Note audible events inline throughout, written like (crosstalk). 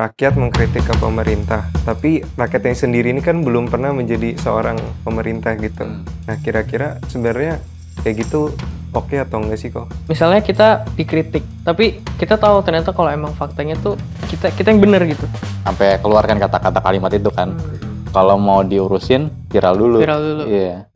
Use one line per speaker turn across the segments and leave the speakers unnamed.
rakyat mengkritik ke pemerintah tapi rakyatnya sendiri ini kan belum pernah menjadi seorang pemerintah gitu hmm. nah kira-kira sebenarnya kayak gitu oke okay atau enggak sih kok?
Misalnya kita dikritik, tapi kita tahu ternyata kalau emang faktanya tuh kita kita yang benar gitu.
Sampai keluarkan kata-kata kalimat itu kan. Hmm. Kalau mau diurusin viral dulu.
Viral dulu. Iya. Yeah.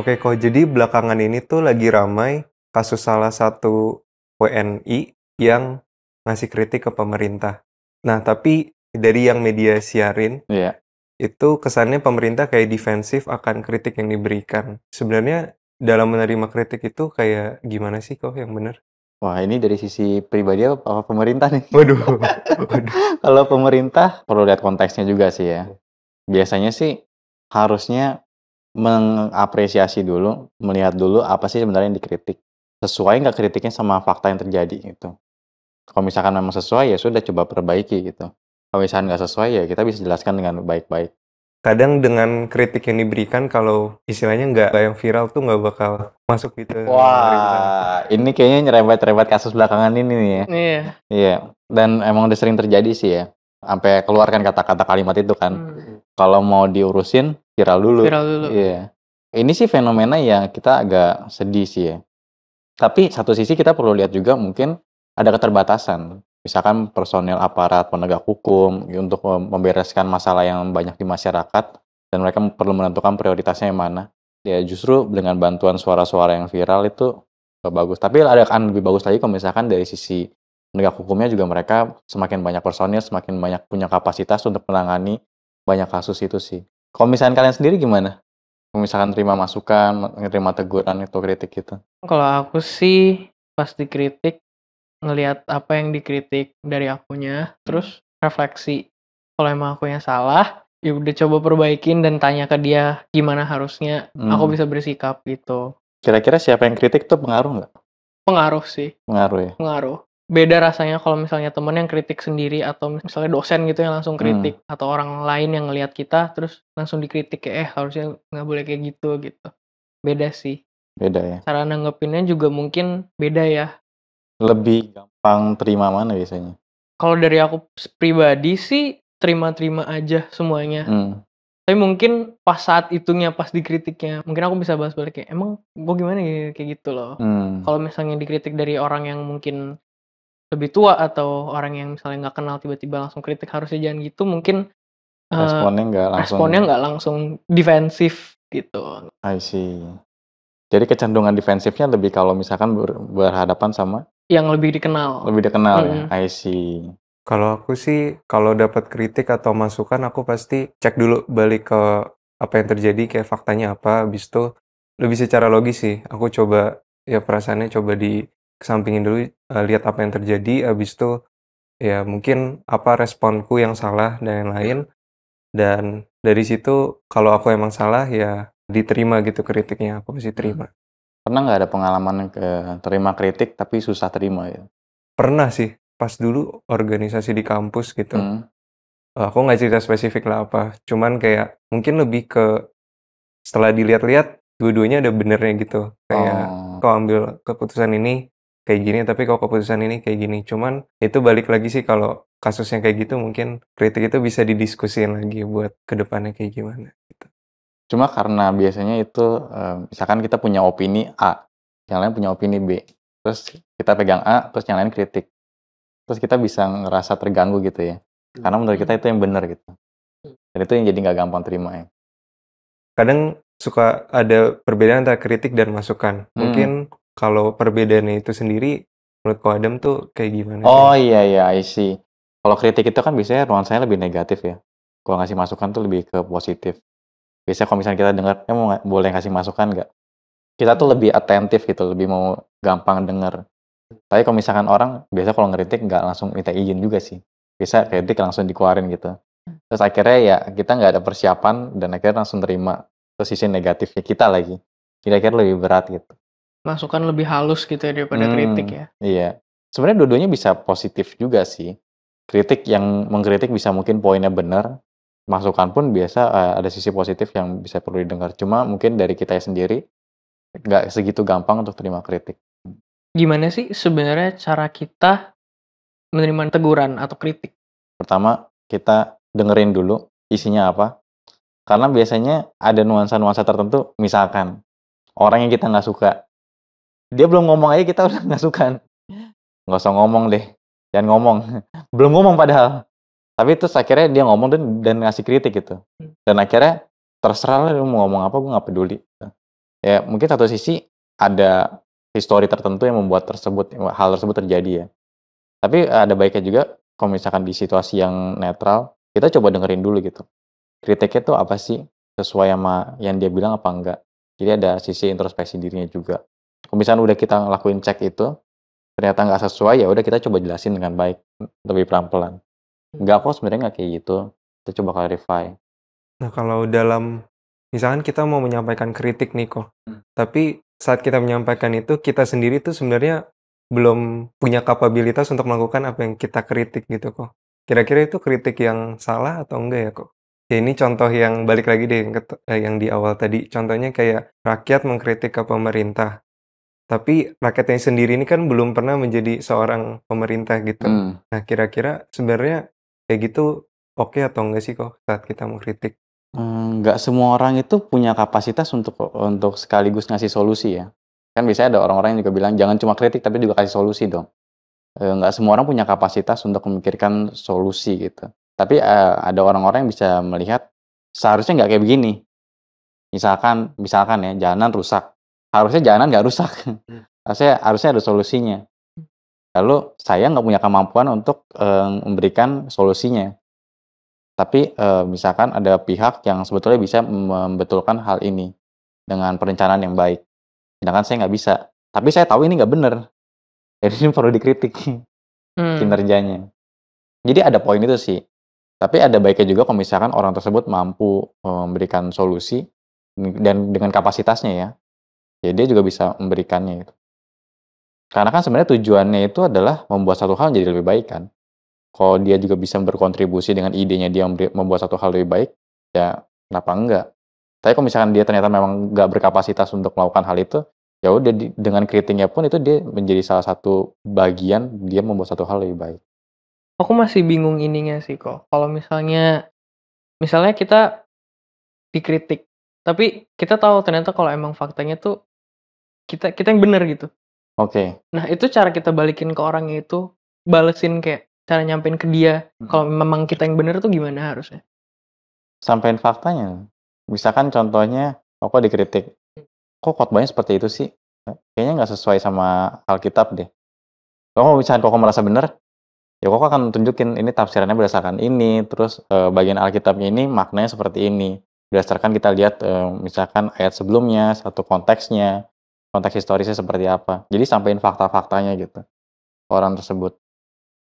Oke kok, jadi belakangan ini tuh lagi ramai kasus salah satu WNI yang ngasih kritik ke pemerintah. Nah, tapi dari yang media siarin, yeah. itu kesannya pemerintah kayak defensif akan kritik yang diberikan. Sebenarnya dalam menerima kritik itu kayak gimana sih kok yang benar?
Wah ini dari sisi pribadi apa pemerintah nih? (laughs) Waduh. waduh. Kalau pemerintah perlu lihat konteksnya juga sih ya. Biasanya sih harusnya Mengapresiasi dulu, melihat dulu apa sih sebenarnya yang dikritik. Sesuai nggak kritiknya sama fakta yang terjadi gitu. Kalau misalkan memang sesuai ya sudah coba perbaiki gitu. Kalau misalkan nggak sesuai ya kita bisa jelaskan dengan baik-baik. Kadang dengan kritik yang diberikan kalau istilahnya nggak yang viral tuh nggak bakal masuk gitu. Wah, ini kayaknya nyerempet-nyerempet kasus belakangan ini nih ya. Iya. Iya. Dan emang udah sering terjadi sih ya. Sampai keluarkan kata-kata kalimat itu kan. Hmm kalau mau diurusin viral dulu. Viral dulu. Iya. Yeah. Ini sih fenomena yang kita agak sedih sih ya. Tapi satu sisi kita perlu lihat juga mungkin ada keterbatasan. Misalkan personil aparat penegak hukum untuk membereskan masalah yang banyak di masyarakat dan mereka perlu menentukan prioritasnya yang mana. Ya justru dengan bantuan suara-suara yang viral itu bagus. Tapi ada kan lebih bagus lagi kalau misalkan dari sisi penegak hukumnya juga mereka semakin banyak personil, semakin banyak punya kapasitas untuk menangani banyak kasus itu sih. Kalau misalkan kalian sendiri gimana? Kalau misalkan terima masukan, terima teguran itu kritik gitu?
Kalau aku sih pas dikritik ngelihat apa yang dikritik dari akunya, hmm. terus refleksi. Kalau emang aku yang salah, ya udah coba perbaikin dan tanya ke dia gimana harusnya hmm. aku bisa bersikap gitu.
Kira-kira siapa yang kritik tuh pengaruh nggak?
Pengaruh sih. Pengaruh ya? Pengaruh beda rasanya kalau misalnya temen yang kritik sendiri atau misalnya dosen gitu yang langsung kritik hmm. atau orang lain yang ngelihat kita terus langsung dikritik kayak eh harusnya nggak boleh kayak gitu gitu beda sih beda ya cara nanggepinnya juga mungkin beda ya
lebih gampang terima mana biasanya
kalau dari aku pribadi sih terima-terima aja semuanya hmm. tapi mungkin pas saat itunya pas dikritiknya mungkin aku bisa bahas balik kayak emang gue gimana ya kayak gitu loh hmm. kalau misalnya dikritik dari orang yang mungkin lebih tua atau orang yang misalnya nggak kenal tiba-tiba langsung kritik harusnya jangan gitu mungkin
eh, responnya nggak uh, langsung responnya nggak
langsung defensif gitu.
I see. Jadi kecenderungan defensifnya lebih kalau misalkan ber berhadapan sama
yang lebih dikenal.
Lebih dikenal -hmm. ya. I see. Kalau aku sih kalau
dapat kritik atau masukan aku pasti cek dulu balik ke apa yang terjadi kayak faktanya apa habis itu lebih secara logis sih aku coba ya perasaannya coba di kesampingin dulu uh, lihat apa yang terjadi habis itu ya mungkin apa responku yang salah dan lain-lain iya. dan dari situ kalau aku emang salah ya
diterima gitu kritiknya aku mesti hmm. terima pernah nggak ada pengalaman ke terima kritik tapi susah terima ya
pernah sih pas dulu
organisasi di kampus gitu hmm.
Eh, aku nggak cerita spesifik lah apa cuman kayak mungkin lebih ke setelah dilihat-lihat dua-duanya ada benernya gitu kayak oh. kau ambil keputusan ini kayak gini tapi kalau keputusan ini kayak gini cuman itu balik lagi sih kalau kasusnya kayak gitu mungkin kritik itu bisa didiskusin lagi buat
kedepannya kayak gimana gitu cuma karena biasanya itu misalkan kita punya opini A yang lain punya opini B terus kita pegang A terus yang lain kritik terus kita bisa ngerasa terganggu gitu ya karena menurut kita itu yang benar gitu dan itu yang jadi nggak gampang terima ya kadang
suka ada perbedaan antara kritik dan masukan. Hmm. Mungkin hmm. Kalau perbedaannya itu sendiri, menurut Ko Adam tuh kayak gimana Oh
iya iya, I see. Kalau kritik itu kan biasanya nuansanya lebih negatif ya. Kalau ngasih masukan tuh lebih ke positif. Biasanya kalau misalnya kita dengar, ya mau boleh ngasih masukan nggak? Kita tuh lebih atentif gitu, lebih mau gampang dengar. Tapi kalau misalkan orang, biasa kalau ngeritik nggak langsung minta izin juga sih. Bisa kritik langsung dikeluarin gitu. Terus akhirnya ya kita nggak ada persiapan dan akhirnya langsung terima. Terus sisi negatifnya kita lagi. Kira-kira lebih berat gitu.
Masukan lebih halus gitu ya daripada hmm, kritik ya?
iya. Sebenarnya dua-duanya bisa positif juga sih. Kritik yang mengkritik bisa mungkin poinnya benar masukan pun biasa, uh, ada sisi positif yang bisa perlu didengar. Cuma mungkin dari kita sendiri, nggak segitu gampang untuk terima kritik.
Gimana sih sebenarnya cara kita menerima teguran atau kritik?
Pertama, kita dengerin dulu isinya apa, karena biasanya ada nuansa-nuansa tertentu, misalkan orang yang kita nggak suka dia belum ngomong aja kita (laughs) udah ngasukan nggak usah ngomong deh jangan ngomong (laughs) belum ngomong padahal tapi terus akhirnya dia ngomong dan dan ngasih kritik gitu dan akhirnya terserah lu mau ngomong apa gue nggak peduli ya mungkin satu sisi ada histori tertentu yang membuat tersebut hal tersebut terjadi ya tapi ada baiknya juga kalau misalkan di situasi yang netral kita coba dengerin dulu gitu kritiknya tuh apa sih sesuai sama yang dia bilang apa enggak jadi ada sisi introspeksi dirinya juga misalnya udah kita lakuin cek itu ternyata nggak sesuai ya udah kita coba jelasin dengan baik lebih pelan-pelan hmm. nggak kok sebenarnya nggak kayak gitu kita coba clarify
nah kalau dalam misalkan kita mau menyampaikan kritik nih kok hmm. tapi saat kita menyampaikan itu kita sendiri tuh sebenarnya belum punya kapabilitas untuk melakukan apa yang kita kritik gitu kok kira-kira itu kritik yang salah atau enggak ya kok ya ini contoh yang balik lagi deh yang eh, di awal tadi contohnya kayak rakyat mengkritik ke pemerintah tapi rakyatnya sendiri ini kan belum pernah menjadi seorang pemerintah gitu. Hmm. Nah, kira-kira sebenarnya kayak gitu oke okay atau enggak sih kok saat kita mengkritik?
Hmm, enggak hmm, semua orang itu punya kapasitas untuk untuk sekaligus ngasih solusi ya. Kan biasanya ada orang-orang yang juga bilang jangan cuma kritik tapi juga kasih solusi dong. E, enggak semua orang punya kapasitas untuk memikirkan solusi gitu. Tapi eh, ada orang-orang yang bisa melihat seharusnya enggak kayak begini. Misalkan, misalkan ya, jalanan rusak harusnya jalanan nggak rusak hmm. harusnya harusnya ada solusinya hmm. lalu saya nggak punya kemampuan untuk e, memberikan solusinya tapi e, misalkan ada pihak yang sebetulnya bisa membetulkan hal ini dengan perencanaan yang baik sedangkan saya nggak bisa tapi saya tahu ini nggak benar (laughs) jadi ini perlu dikritik hmm. kinerjanya jadi ada poin itu sih tapi ada baiknya juga kalau misalkan orang tersebut mampu eh, memberikan solusi dan dengan kapasitasnya ya ya dia juga bisa memberikannya itu. Karena kan sebenarnya tujuannya itu adalah membuat satu hal jadi lebih baik kan. Kalau dia juga bisa berkontribusi dengan idenya dia membuat satu hal lebih baik, ya kenapa enggak? Tapi kalau misalkan dia ternyata memang nggak berkapasitas untuk melakukan hal itu, ya udah dengan kritiknya pun itu dia menjadi salah satu bagian dia membuat satu hal lebih baik.
Aku masih bingung ininya sih kok. Kalau misalnya misalnya kita dikritik, tapi kita tahu ternyata kalau emang faktanya tuh kita kita yang benar gitu oke okay. nah itu cara kita balikin ke orangnya itu balesin kayak cara nyampein ke dia hmm. kalau memang kita yang benar tuh gimana harusnya
sampaikan faktanya misalkan contohnya aku dikritik kok khotbahnya seperti itu sih kayaknya nggak sesuai sama Alkitab deh kalau misalkan kok merasa benar, ya kok akan tunjukin ini tafsirannya berdasarkan ini terus e, bagian Alkitabnya ini maknanya seperti ini berdasarkan kita lihat e, misalkan ayat sebelumnya satu konteksnya konteks historisnya seperti apa. Jadi sampaikan fakta-faktanya gitu. Orang tersebut.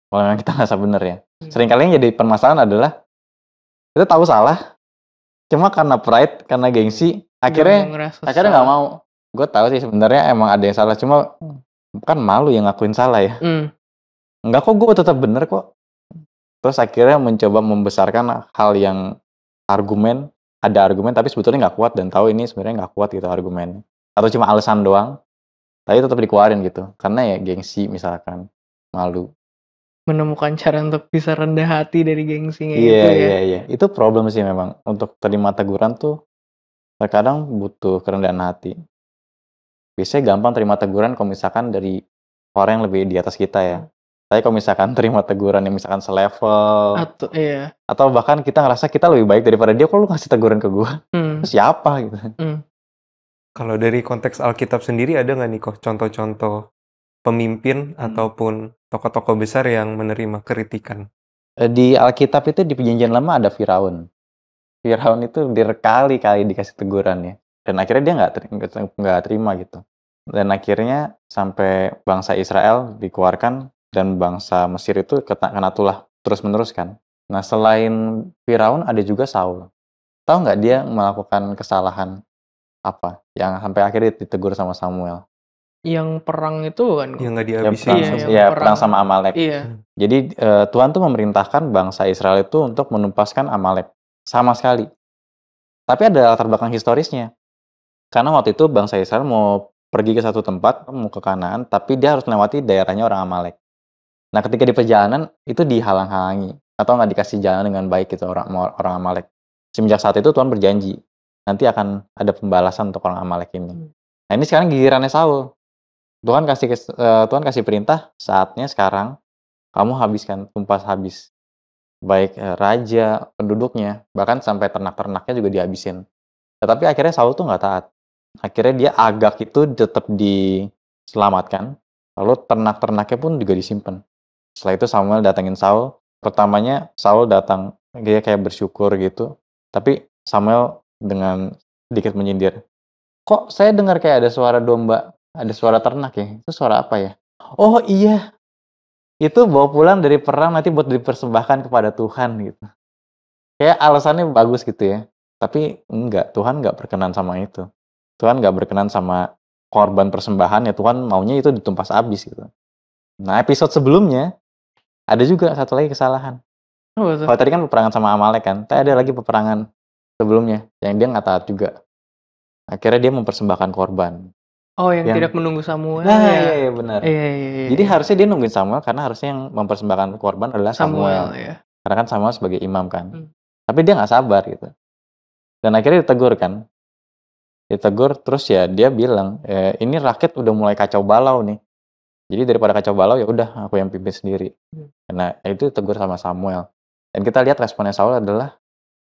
Kalau memang kita nggak bener ya. Hmm. Seringkali yang jadi permasalahan adalah kita tahu salah, cuma karena pride, karena gengsi, akhirnya gak akhirnya nggak mau. Gue tahu sih sebenarnya emang ada yang salah, cuma kan malu yang ngakuin salah ya. Mm. Enggak kok gue tetap bener kok. Terus akhirnya mencoba membesarkan hal yang argumen, ada argumen tapi sebetulnya nggak kuat dan tahu ini sebenarnya nggak kuat gitu argumennya atau cuma alasan doang tapi tetap dikeluarin gitu karena ya gengsi misalkan malu
menemukan cara untuk bisa rendah hati dari gengsinya yeah, itu ya. Iya, yeah, iya,
yeah. Itu problem sih memang. Untuk terima teguran tuh terkadang butuh kerendahan hati. Biasanya gampang terima teguran kalau misalkan dari orang yang lebih di atas kita ya. Tapi kalau misalkan (laughs) terima teguran yang misalkan selevel
atau iya.
Atau bahkan kita ngerasa kita lebih baik daripada dia, kok lu ngasih teguran ke gua? Hmm. siapa gitu.
Hmm.
Kalau dari konteks Alkitab sendiri ada nggak nih kok contoh-contoh pemimpin
hmm. ataupun tokoh-tokoh besar yang menerima kritikan? Eh, di Alkitab itu di Perjanjian Lama ada Firaun. Firaun itu direkali kali dikasih teguran ya. Dan akhirnya dia nggak terima, nggak terima gitu. Dan akhirnya sampai bangsa Israel dikeluarkan dan bangsa Mesir itu kena tulah terus-menerus kan. Nah selain Firaun ada juga Saul. Tahu nggak dia melakukan kesalahan apa? Yang sampai akhirnya ditegur sama Samuel.
Yang perang itu kan? Yang
nggak dihabisin. Iya, sama, ya, perang. perang sama Amalek. Iya. Hmm. Jadi uh, Tuhan tuh memerintahkan bangsa Israel itu untuk menumpaskan Amalek sama sekali. Tapi ada latar belakang historisnya. Karena waktu itu bangsa Israel mau pergi ke satu tempat, mau ke kanan, tapi dia harus melewati daerahnya orang Amalek. Nah, ketika di perjalanan itu dihalang-halangi atau nggak dikasih jalan dengan baik gitu orang orang Amalek. Semenjak saat itu Tuhan berjanji nanti akan ada pembalasan untuk orang Amalek ini. Hmm. Nah ini sekarang gilirannya Saul. Tuhan kasih uh, Tuhan kasih perintah saatnya sekarang kamu habiskan tumpas habis baik uh, raja penduduknya bahkan sampai ternak-ternaknya juga dihabisin. Tetapi akhirnya Saul tuh nggak taat. Akhirnya dia agak itu tetap diselamatkan. Lalu ternak-ternaknya pun juga disimpan. Setelah itu Samuel datangin Saul. Pertamanya Saul datang dia kayak bersyukur gitu. Tapi Samuel dengan dikit menyindir. Kok saya dengar kayak ada suara domba, ada suara ternak ya? Itu suara apa ya? Oh iya, itu bawa pulang dari perang nanti buat dipersembahkan kepada Tuhan gitu. Kayak alasannya bagus gitu ya. Tapi enggak, Tuhan enggak berkenan sama itu. Tuhan enggak berkenan sama korban persembahan ya Tuhan maunya itu ditumpas habis gitu. Nah episode sebelumnya ada juga satu lagi kesalahan. Oh, Kalau tadi kan peperangan sama Amalek kan, tadi ada lagi peperangan sebelumnya yang dia nggak taat juga akhirnya dia mempersembahkan korban
oh yang, yang tidak menunggu Samuel nah ya. iya iya benar iya, iya, iya, iya, jadi
harusnya dia nungguin Samuel karena harusnya yang mempersembahkan korban adalah Samuel, Samuel iya. karena kan Samuel sebagai imam kan hmm. tapi dia nggak sabar gitu dan akhirnya ditegur kan ditegur terus ya dia bilang e, ini rakyat udah mulai kacau balau nih jadi daripada kacau balau ya udah aku yang pimpin sendiri hmm. karena itu tegur sama Samuel dan kita lihat responnya Saul adalah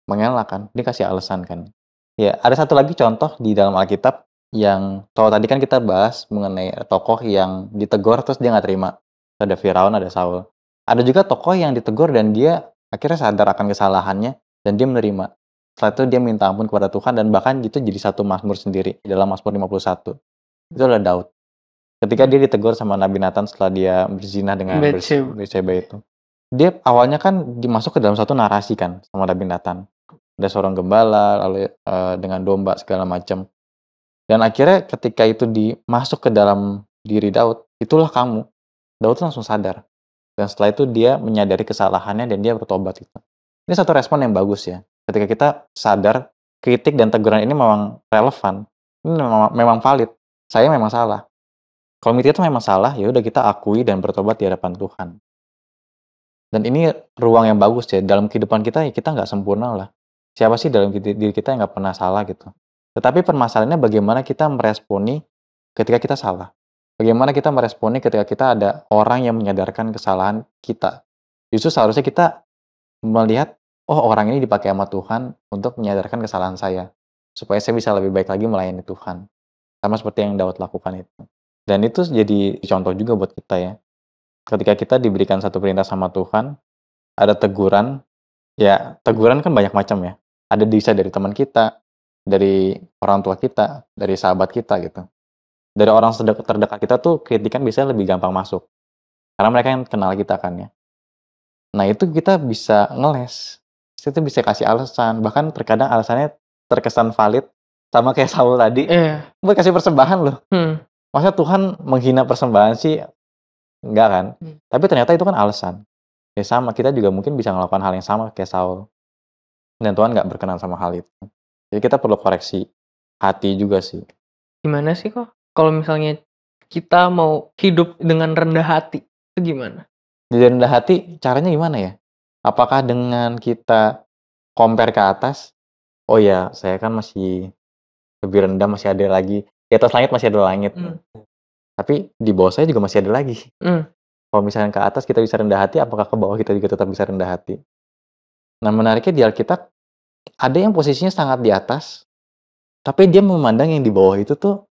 Mengelak kan, dia kasih alasan kan. Ya, ada satu lagi contoh di dalam Alkitab yang kalau tadi kan kita bahas mengenai tokoh yang ditegur terus dia nggak terima. Ada Firaun, ada Saul. Ada juga tokoh yang ditegur dan dia akhirnya sadar akan kesalahannya dan dia menerima. Setelah itu dia minta ampun kepada Tuhan dan bahkan itu jadi satu Mazmur sendiri dalam Mazmur 51. Itu adalah Daud. Ketika dia ditegur sama Nabi Nathan setelah dia berzina dengan Bersheba itu. Dia awalnya kan dimasuk ke dalam satu narasi kan sama Nabi Nathan ada seorang gembala lalu uh, dengan domba segala macam dan akhirnya ketika itu dimasuk ke dalam diri Daud itulah kamu Daud langsung sadar dan setelah itu dia menyadari kesalahannya dan dia bertobat itu ini satu respon yang bagus ya ketika kita sadar kritik dan teguran ini memang relevan ini memang, valid saya memang salah kalau itu memang salah ya udah kita akui dan bertobat di hadapan Tuhan dan ini ruang yang bagus ya dalam kehidupan kita ya kita nggak sempurna lah Siapa sih dalam diri kita yang nggak pernah salah gitu? Tetapi permasalahannya bagaimana kita meresponi ketika kita salah. Bagaimana kita meresponi ketika kita ada orang yang menyadarkan kesalahan kita. Justru seharusnya kita melihat, oh orang ini dipakai sama Tuhan untuk menyadarkan kesalahan saya. Supaya saya bisa lebih baik lagi melayani Tuhan. Sama seperti yang Daud lakukan itu. Dan itu jadi contoh juga buat kita ya. Ketika kita diberikan satu perintah sama Tuhan, ada teguran, ya teguran kan banyak macam ya ada bisa dari teman kita, dari orang tua kita, dari sahabat kita gitu. Dari orang terdekat kita tuh kritikan bisa lebih gampang masuk. Karena mereka yang kenal kita kan ya. Nah itu kita bisa ngeles. Itu bisa kasih alasan. Bahkan terkadang alasannya terkesan valid. Sama kayak (laughs) Saul tadi. Yeah. Buat kasih persembahan loh. Hmm. Masa Tuhan menghina persembahan sih? Enggak kan? Hmm. Tapi ternyata itu kan alasan. Ya sama, kita juga mungkin bisa melakukan hal yang sama kayak Saul dan Tuhan nggak berkenan sama hal itu. Jadi kita perlu koreksi hati juga sih.
Gimana sih kok kalau misalnya kita mau hidup dengan rendah hati itu gimana?
Jadi rendah hati caranya gimana ya? Apakah dengan kita compare ke atas? Oh ya, saya kan masih lebih rendah masih ada lagi di atas langit masih ada langit mm. tapi di bawah saya juga masih ada lagi mm. kalau misalnya ke atas kita bisa rendah hati apakah ke bawah kita juga tetap bisa rendah hati nah menariknya di Alkitab ada yang posisinya sangat di atas, tapi dia memandang yang di bawah itu tuh,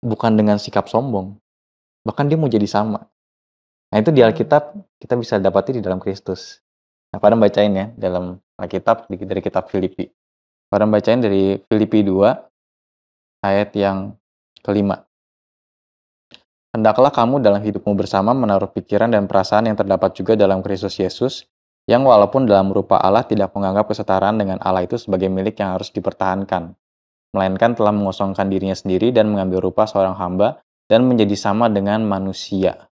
bukan dengan sikap sombong, bahkan dia mau jadi sama. Nah itu di hmm. Alkitab kita bisa dapati di dalam Kristus. Nah pada bacain ya dalam Alkitab dari kitab Filipi. Pada bacain dari Filipi 2 ayat yang kelima. Hendaklah kamu dalam hidupmu bersama menaruh pikiran dan perasaan yang terdapat juga dalam Kristus Yesus, yang walaupun dalam rupa Allah tidak menganggap kesetaraan dengan Allah itu sebagai milik yang harus dipertahankan, melainkan telah mengosongkan dirinya sendiri dan mengambil rupa seorang hamba dan menjadi sama dengan manusia.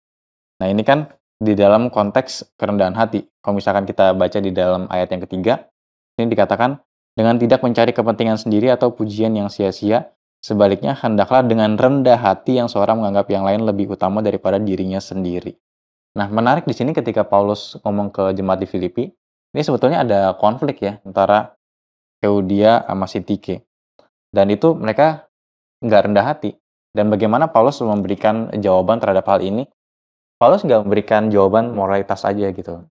Nah ini kan di dalam konteks kerendahan hati. Kalau misalkan kita baca di dalam ayat yang ketiga, ini dikatakan dengan tidak mencari kepentingan sendiri atau pujian yang sia-sia, sebaliknya hendaklah dengan rendah hati yang seorang menganggap yang lain lebih utama daripada dirinya sendiri. Nah, menarik di sini ketika Paulus ngomong ke jemaat di Filipi, ini sebetulnya ada konflik ya antara Eudia sama Sintike. Dan itu mereka nggak rendah hati. Dan bagaimana Paulus memberikan jawaban terhadap hal ini? Paulus nggak memberikan jawaban moralitas aja gitu.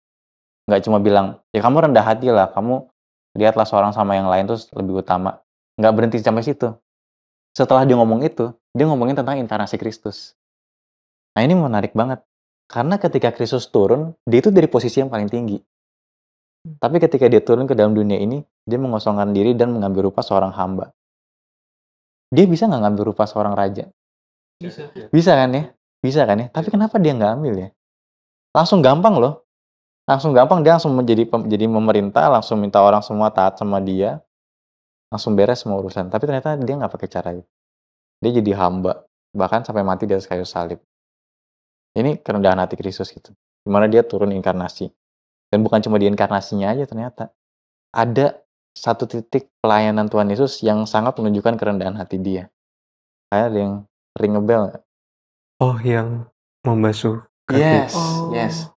Nggak cuma bilang, ya kamu rendah hati lah, kamu lihatlah seorang sama yang lain terus lebih utama. Nggak berhenti sampai situ. Setelah dia ngomong itu, dia ngomongin tentang inkarnasi Kristus. Nah ini menarik banget. Karena ketika Kristus turun, dia itu dari posisi yang paling tinggi. Hmm. Tapi ketika dia turun ke dalam dunia ini, dia mengosongkan diri dan mengambil rupa seorang hamba. Dia bisa nggak ngambil rupa seorang raja? Bisa. Iya. Bisa kan ya? Bisa kan ya? Iya. Tapi kenapa dia nggak ambil ya? Langsung gampang loh. Langsung gampang dia langsung menjadi jadi pemerintah, langsung minta orang semua taat sama dia, langsung beres semua urusan. Tapi ternyata dia nggak pakai cara itu. Dia jadi hamba, bahkan sampai mati di atas kayu salib. Ini kerendahan hati Kristus gitu. Dimana dia turun inkarnasi. Dan bukan cuma di inkarnasinya aja ternyata. Ada satu titik pelayanan Tuhan Yesus yang sangat menunjukkan kerendahan hati dia. Kayak ada yang ring a
Oh, yang membasuh kaki. Yes, oh. yes.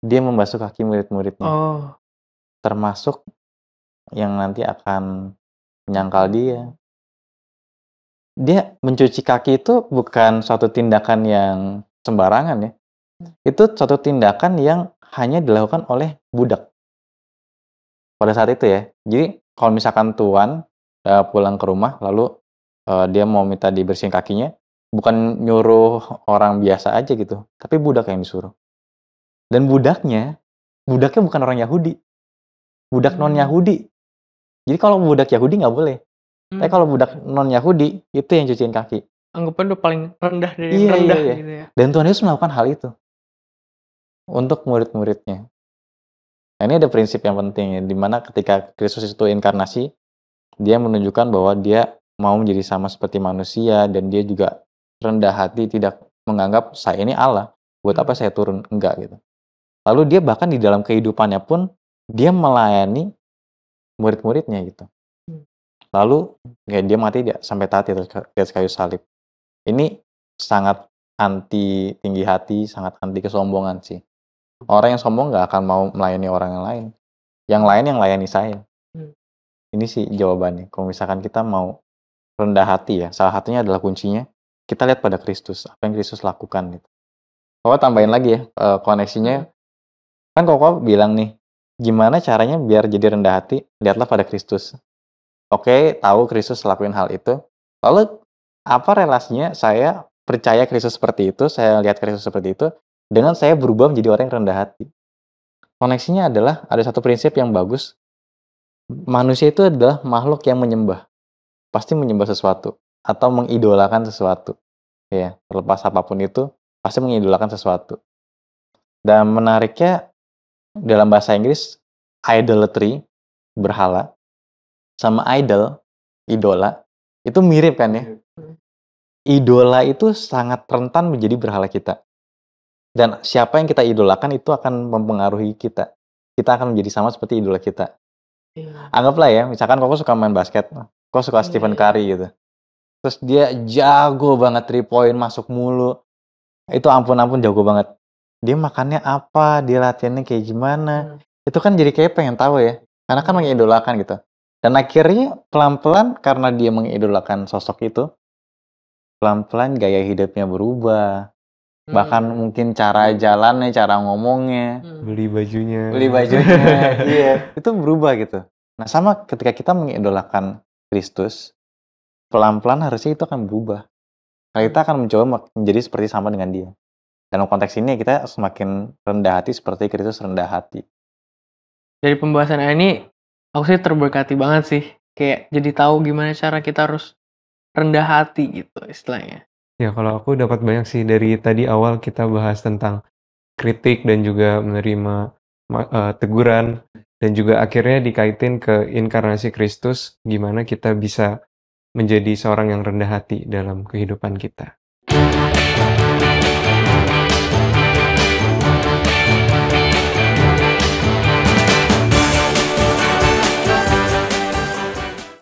Dia membasuh kaki murid-muridnya. Oh. Termasuk yang nanti akan menyangkal dia. Dia mencuci kaki itu bukan suatu tindakan yang sembarangan ya. Itu suatu tindakan yang hanya dilakukan oleh budak. Pada saat itu ya. Jadi kalau misalkan tuan uh, pulang ke rumah lalu uh, dia mau minta dibersihin kakinya, bukan nyuruh orang biasa aja gitu, tapi budak yang disuruh. Dan budaknya, budaknya bukan orang Yahudi. Budak hmm. non Yahudi. Jadi kalau budak Yahudi nggak boleh. Hmm. Tapi kalau budak non Yahudi itu yang cuciin kaki
anggapan udah paling rendah dari iya, iya, rendah iya, iya. gitu ya.
Dan Tuhan Yesus melakukan hal itu untuk murid-muridnya. Nah, ini ada prinsip yang penting ya, dimana ketika Kristus itu inkarnasi, dia menunjukkan bahwa dia mau menjadi sama seperti manusia dan dia juga rendah hati tidak menganggap saya ini Allah. Buat apa saya turun? Enggak gitu. Lalu dia bahkan di dalam kehidupannya pun dia melayani murid-muridnya gitu. Hmm. Lalu ya, dia mati dia sampai tadi terus kayu salib. Ini sangat anti tinggi hati, sangat anti kesombongan sih. Orang yang sombong nggak akan mau melayani orang yang lain. Yang lain yang layani saya. Hmm. Ini sih jawabannya. Kalau misalkan kita mau rendah hati ya, salah satunya adalah kuncinya kita lihat pada Kristus, apa yang Kristus lakukan gitu. Koko tambahin lagi ya eh, koneksinya. Hmm. Kan Koko bilang nih, gimana caranya biar jadi rendah hati? Lihatlah pada Kristus. Oke, tahu Kristus lakuin hal itu. Lalu apa relasinya saya percaya krisis seperti itu, saya lihat krisis seperti itu, dengan saya berubah menjadi orang yang rendah hati? Koneksinya adalah ada satu prinsip yang bagus. Manusia itu adalah makhluk yang menyembah. Pasti menyembah sesuatu atau mengidolakan sesuatu. Ya, terlepas apapun itu, pasti mengidolakan sesuatu. Dan menariknya dalam bahasa Inggris idolatry berhala sama idol idola itu mirip kan ya idola itu sangat rentan menjadi berhala kita. Dan siapa yang kita idolakan itu akan mempengaruhi kita. Kita akan menjadi sama seperti idola kita. Yeah. Anggaplah ya, misalkan kok suka main basket, kok suka yeah. Stephen iya. Curry gitu. Terus dia jago banget three point masuk mulu. Itu ampun-ampun jago banget. Dia makannya apa, dia latihannya kayak gimana. Iya. Itu kan jadi kayak pengen tahu ya. Karena kan iya. mengidolakan gitu. Dan akhirnya pelan-pelan karena dia mengidolakan sosok itu, Pelan-pelan gaya hidupnya berubah, hmm. bahkan mungkin cara hmm. jalannya, cara ngomongnya, hmm. beli bajunya beli bajunya, (laughs) iya, itu berubah gitu. Nah, sama ketika kita mengidolakan Kristus, pelan-pelan harusnya itu akan berubah. Nah, kita akan mencoba menjadi seperti sama dengan dia. Dalam konteks ini kita semakin rendah hati seperti Kristus rendah hati.
Dari pembahasan ini, aku sih terberkati banget sih. Kayak jadi tahu gimana cara kita harus rendah hati gitu istilahnya.
Ya kalau aku dapat banyak sih dari tadi awal kita bahas tentang kritik dan juga menerima uh, teguran dan juga akhirnya dikaitin ke inkarnasi Kristus gimana kita bisa menjadi seorang yang rendah hati dalam kehidupan kita.